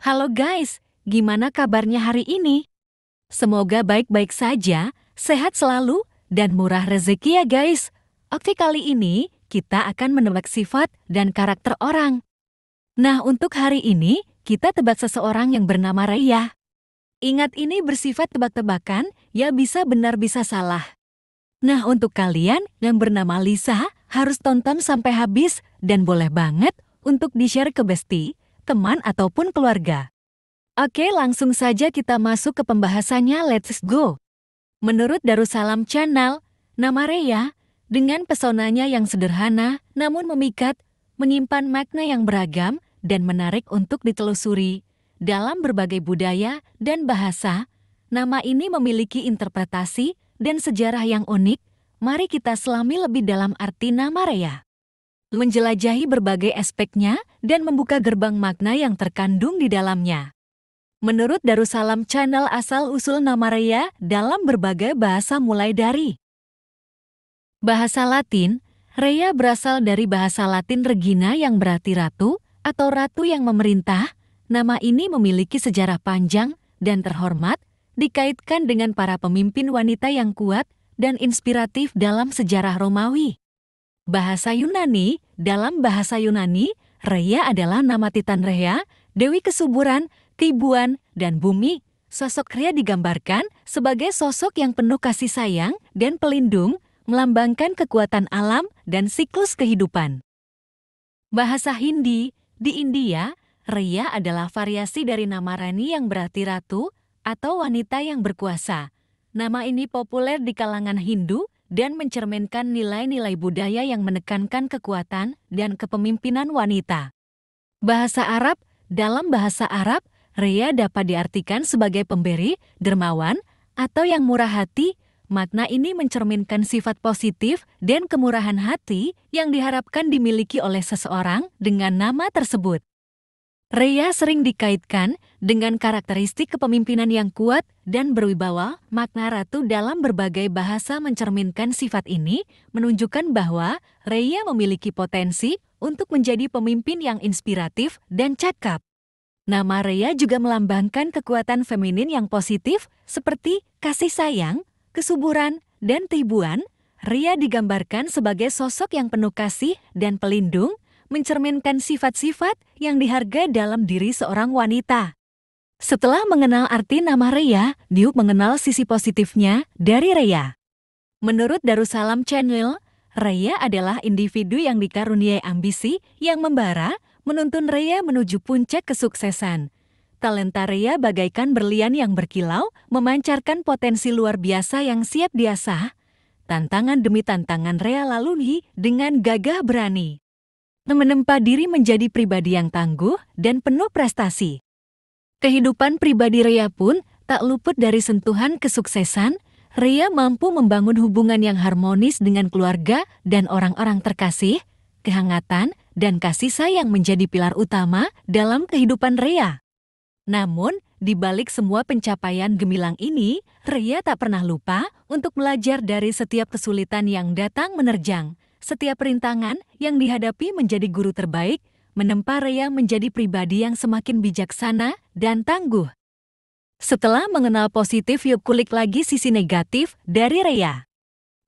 Halo guys, gimana kabarnya hari ini? Semoga baik-baik saja, sehat selalu, dan murah rezeki ya guys. Oke kali ini, kita akan menebak sifat dan karakter orang. Nah untuk hari ini, kita tebak seseorang yang bernama Raya. Ingat ini bersifat tebak-tebakan, ya bisa benar bisa salah. Nah untuk kalian yang bernama Lisa, harus tonton sampai habis dan boleh banget untuk di-share ke bestie teman ataupun keluarga. Oke langsung saja kita masuk ke pembahasannya let's go. Menurut Darussalam Channel, nama Rea dengan pesonanya yang sederhana namun memikat, menyimpan makna yang beragam dan menarik untuk ditelusuri. Dalam berbagai budaya dan bahasa, nama ini memiliki interpretasi dan sejarah yang unik. Mari kita selami lebih dalam arti nama Rea menjelajahi berbagai aspeknya, dan membuka gerbang makna yang terkandung di dalamnya. Menurut Darussalam Channel asal-usul nama Raya dalam berbagai bahasa mulai dari Bahasa Latin, Raya berasal dari bahasa Latin Regina yang berarti ratu atau ratu yang memerintah. Nama ini memiliki sejarah panjang dan terhormat, dikaitkan dengan para pemimpin wanita yang kuat dan inspiratif dalam sejarah Romawi. Bahasa Yunani, dalam bahasa Yunani, Rhea adalah nama Titan Rhea, dewi kesuburan, tibuan, dan bumi. Sosok Rhea digambarkan sebagai sosok yang penuh kasih sayang dan pelindung, melambangkan kekuatan alam dan siklus kehidupan. Bahasa Hindi, di India, Rhea adalah variasi dari nama Rani yang berarti ratu atau wanita yang berkuasa. Nama ini populer di kalangan Hindu dan mencerminkan nilai-nilai budaya yang menekankan kekuatan dan kepemimpinan wanita. Bahasa Arab Dalam bahasa Arab, Ria dapat diartikan sebagai pemberi, dermawan, atau yang murah hati. Makna ini mencerminkan sifat positif dan kemurahan hati yang diharapkan dimiliki oleh seseorang dengan nama tersebut. Rhea sering dikaitkan dengan karakteristik kepemimpinan yang kuat dan berwibawa. Makna ratu dalam berbagai bahasa mencerminkan sifat ini, menunjukkan bahwa Rhea memiliki potensi untuk menjadi pemimpin yang inspiratif dan cakap. Nama Rhea juga melambangkan kekuatan feminin yang positif seperti kasih sayang, kesuburan, dan tibuan. Rhea digambarkan sebagai sosok yang penuh kasih dan pelindung, mencerminkan sifat-sifat yang dihargai dalam diri seorang wanita. Setelah mengenal arti nama Rhea, Diuk mengenal sisi positifnya dari Rhea. Menurut Darussalam Channel, Rhea adalah individu yang dikaruniai ambisi yang membara, menuntun Rhea menuju puncak kesuksesan. Talenta Rhea bagaikan berlian yang berkilau, memancarkan potensi luar biasa yang siap diasah. Tantangan demi tantangan Rhea lalui dengan gagah berani menempa diri menjadi pribadi yang tangguh dan penuh prestasi. Kehidupan pribadi Rea pun tak luput dari sentuhan kesuksesan, Rea mampu membangun hubungan yang harmonis dengan keluarga dan orang-orang terkasih, kehangatan, dan kasih sayang menjadi pilar utama dalam kehidupan Rea. Namun, di balik semua pencapaian gemilang ini, Rea tak pernah lupa untuk belajar dari setiap kesulitan yang datang menerjang setiap rintangan yang dihadapi menjadi guru terbaik, menempa Rea menjadi pribadi yang semakin bijaksana dan tangguh. Setelah mengenal positif, yuk kulik lagi sisi negatif dari Rea.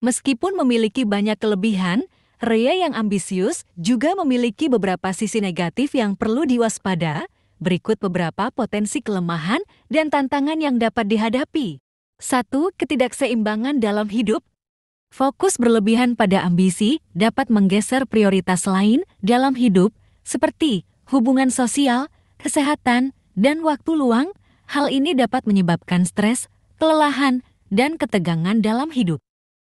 Meskipun memiliki banyak kelebihan, Rea yang ambisius juga memiliki beberapa sisi negatif yang perlu diwaspada, berikut beberapa potensi kelemahan dan tantangan yang dapat dihadapi. 1. Ketidakseimbangan dalam hidup Fokus berlebihan pada ambisi dapat menggeser prioritas lain dalam hidup, seperti hubungan sosial, kesehatan, dan waktu luang. Hal ini dapat menyebabkan stres, kelelahan, dan ketegangan dalam hidup.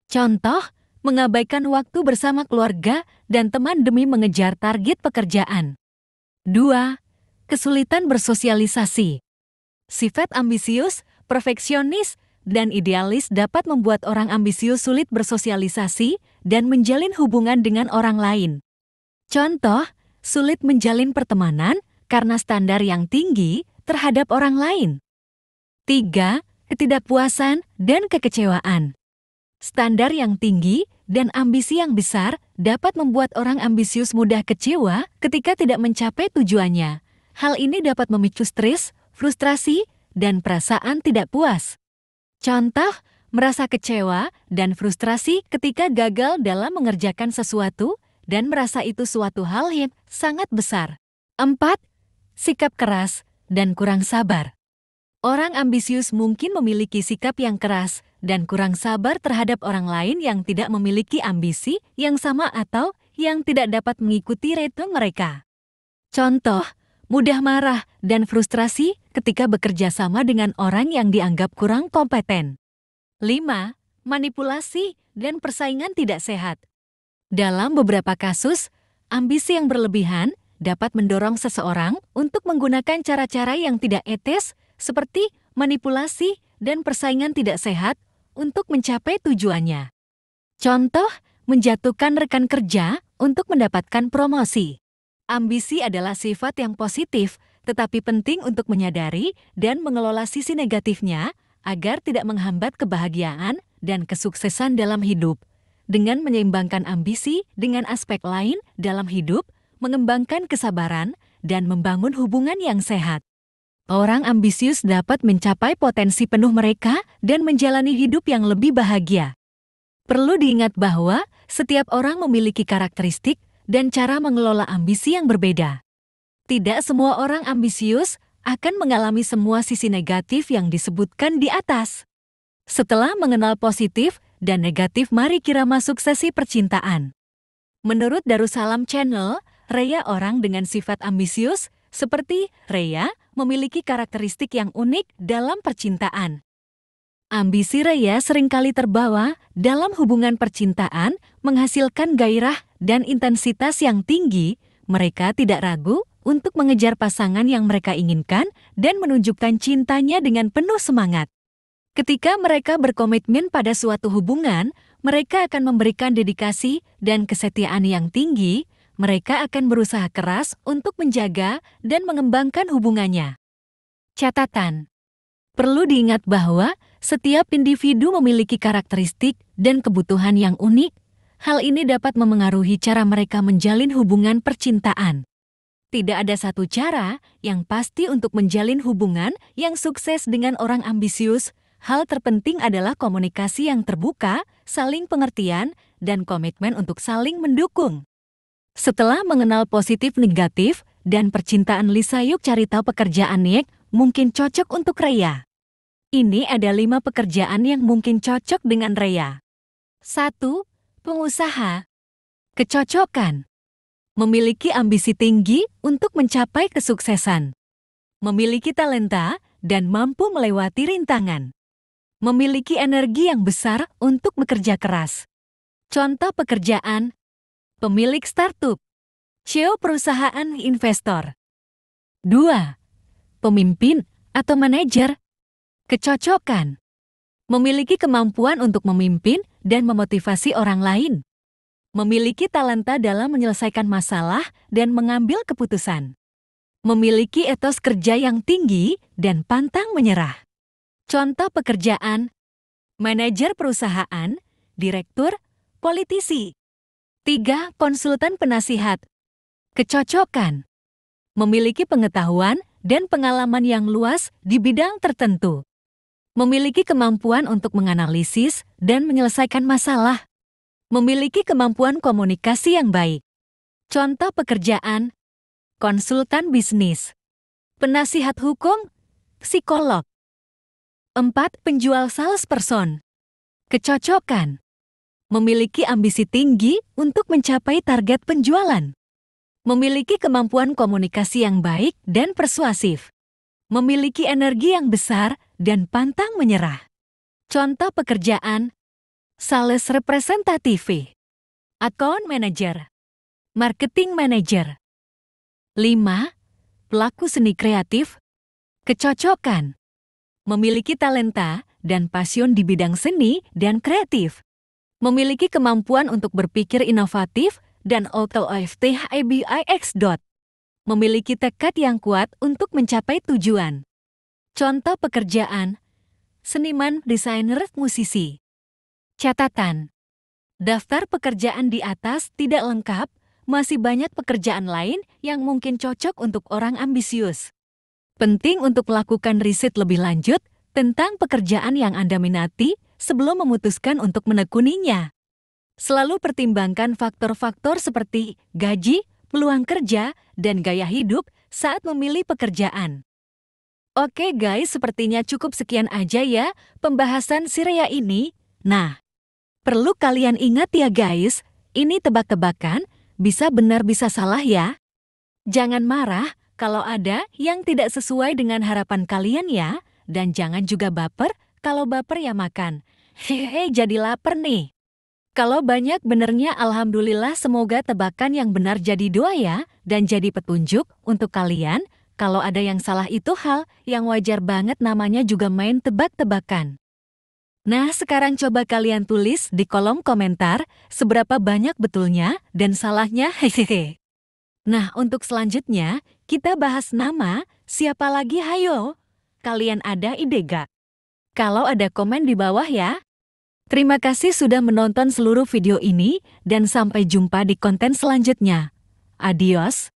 Contoh, mengabaikan waktu bersama keluarga dan teman demi mengejar target pekerjaan. 2. Kesulitan bersosialisasi. Sifat ambisius, perfeksionis, dan idealis dapat membuat orang ambisius sulit bersosialisasi dan menjalin hubungan dengan orang lain. Contoh, sulit menjalin pertemanan karena standar yang tinggi terhadap orang lain. 3. Ketidakpuasan dan kekecewaan. Standar yang tinggi dan ambisi yang besar dapat membuat orang ambisius mudah kecewa ketika tidak mencapai tujuannya. Hal ini dapat memicu stres, frustrasi, dan perasaan tidak puas. Contoh, merasa kecewa dan frustrasi ketika gagal dalam mengerjakan sesuatu dan merasa itu suatu hal yang sangat besar. Empat Sikap keras dan kurang sabar. Orang ambisius mungkin memiliki sikap yang keras dan kurang sabar terhadap orang lain yang tidak memiliki ambisi yang sama atau yang tidak dapat mengikuti ritme mereka. Contoh, mudah marah dan frustrasi ketika bekerja sama dengan orang yang dianggap kurang kompeten. 5. Manipulasi dan persaingan tidak sehat. Dalam beberapa kasus, ambisi yang berlebihan dapat mendorong seseorang untuk menggunakan cara-cara yang tidak etis seperti manipulasi dan persaingan tidak sehat untuk mencapai tujuannya. Contoh, menjatuhkan rekan kerja untuk mendapatkan promosi. Ambisi adalah sifat yang positif tetapi penting untuk menyadari dan mengelola sisi negatifnya agar tidak menghambat kebahagiaan dan kesuksesan dalam hidup. Dengan menyeimbangkan ambisi dengan aspek lain dalam hidup, mengembangkan kesabaran, dan membangun hubungan yang sehat. Orang ambisius dapat mencapai potensi penuh mereka dan menjalani hidup yang lebih bahagia. Perlu diingat bahwa setiap orang memiliki karakteristik dan cara mengelola ambisi yang berbeda. Tidak semua orang ambisius akan mengalami semua sisi negatif yang disebutkan di atas. Setelah mengenal positif dan negatif, mari kira masuk sesi percintaan. Menurut Darussalam Channel, Rhea orang dengan sifat ambisius, seperti Rhea, memiliki karakteristik yang unik dalam percintaan. Ambisi Rhea seringkali terbawa dalam hubungan percintaan, menghasilkan gairah dan intensitas yang tinggi. Mereka tidak ragu untuk mengejar pasangan yang mereka inginkan dan menunjukkan cintanya dengan penuh semangat. Ketika mereka berkomitmen pada suatu hubungan, mereka akan memberikan dedikasi dan kesetiaan yang tinggi. Mereka akan berusaha keras untuk menjaga dan mengembangkan hubungannya. Catatan: perlu diingat bahwa setiap individu memiliki karakteristik dan kebutuhan yang unik. Hal ini dapat memengaruhi cara mereka menjalin hubungan percintaan tidak ada satu cara yang pasti untuk menjalin hubungan yang sukses dengan orang ambisius. Hal terpenting adalah komunikasi yang terbuka, saling pengertian, dan komitmen untuk saling mendukung. Setelah mengenal positif negatif dan percintaan Lisa Yuk cari tahu pekerjaan Nick mungkin cocok untuk Rhea. Ini ada lima pekerjaan yang mungkin cocok dengan Rhea. 1. Pengusaha Kecocokan memiliki ambisi tinggi untuk mencapai kesuksesan, memiliki talenta dan mampu melewati rintangan, memiliki energi yang besar untuk bekerja keras. Contoh pekerjaan: pemilik startup, CEO perusahaan investor. 2. Pemimpin atau manajer. Kecocokan. Memiliki kemampuan untuk memimpin dan memotivasi orang lain memiliki talenta dalam menyelesaikan masalah dan mengambil keputusan, memiliki etos kerja yang tinggi dan pantang menyerah. Contoh pekerjaan: manajer perusahaan, direktur, politisi. Tiga Konsultan penasihat. Kecocokan. Memiliki pengetahuan dan pengalaman yang luas di bidang tertentu. Memiliki kemampuan untuk menganalisis dan menyelesaikan masalah memiliki kemampuan komunikasi yang baik. Contoh pekerjaan, konsultan bisnis, penasihat hukum, psikolog. Empat Penjual sales person. Kecocokan. Memiliki ambisi tinggi untuk mencapai target penjualan. Memiliki kemampuan komunikasi yang baik dan persuasif. Memiliki energi yang besar dan pantang menyerah. Contoh pekerjaan, sales representative, account manager, marketing manager. 5. Pelaku seni kreatif, kecocokan, memiliki talenta dan pasion di bidang seni dan kreatif, memiliki kemampuan untuk berpikir inovatif dan auto IBIX. Memiliki tekad yang kuat untuk mencapai tujuan. Contoh pekerjaan, seniman, desainer, musisi. Catatan. Daftar pekerjaan di atas tidak lengkap, masih banyak pekerjaan lain yang mungkin cocok untuk orang ambisius. Penting untuk melakukan riset lebih lanjut tentang pekerjaan yang Anda minati sebelum memutuskan untuk menekuninya. Selalu pertimbangkan faktor-faktor seperti gaji, peluang kerja, dan gaya hidup saat memilih pekerjaan. Oke guys, sepertinya cukup sekian aja ya pembahasan Sirea ini. Nah, Perlu kalian ingat ya guys, ini tebak-tebakan, bisa benar bisa salah ya. Jangan marah kalau ada yang tidak sesuai dengan harapan kalian ya, dan jangan juga baper kalau baper ya makan. Hehehe jadi lapar nih. Kalau banyak benernya alhamdulillah semoga tebakan yang benar jadi doa ya, dan jadi petunjuk untuk kalian, kalau ada yang salah itu hal yang wajar banget namanya juga main tebak-tebakan. Nah, sekarang coba kalian tulis di kolom komentar seberapa banyak betulnya dan salahnya hehehe. Nah, untuk selanjutnya, kita bahas nama, siapa lagi hayo? Kalian ada ide gak? Kalau ada komen di bawah ya. Terima kasih sudah menonton seluruh video ini dan sampai jumpa di konten selanjutnya. Adios.